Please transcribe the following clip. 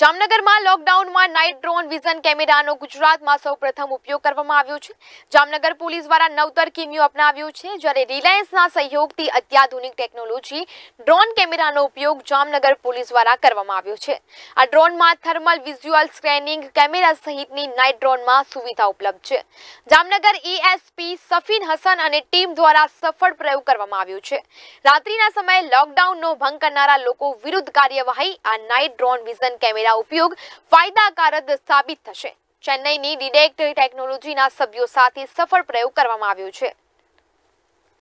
જામનગરમાં લોકડાઉનમાં night drone vision કેમેરાનો ગુજરાતમાં સૌપ્રથમ ઉપયોગ કરવામાં આવ્યો છે જામનગર પોલીસ દ્વારા નવતર કિમિયું અપનાવ્યું છે જ્યારે રિલાયન્સના સહયોગથી અત્યાધુનિક ટેકનોલોજી ડ્રોન કેમેરાનો ઉપયોગ જામનગર પોલીસ દ્વારા કરવામાં આવ્યો છે આ ડ્રોનમાં થર્મલ વિઝ્યુઅલ સ્ક્રેનિંગ કેમેરા સહિતની નાઇટ ડ્રોનમાં સુવિધા ઉપલબ્ધ છે જામનગર ઈએસપી સફીન હસન અને ટીમ દ્વારા સફળ પ્રયોગ કરવામાં આવ્યો છે રાત્રિના સમયે લોકડાઉનનો ભંગ કરનારા લોકો વિરુદ્ધ કાર્યવાહી આ નાઇટ ડ્રોન વિઝન કેમેરા આ ઉપયોગ ફાયદાકારક સાબિત થશે ચેન્નઈની ડિડેક્ટ ટેકનોલોજીના સભ્યો સાથે સફળ પ્રયોગ કરવામાં આવ્યો છે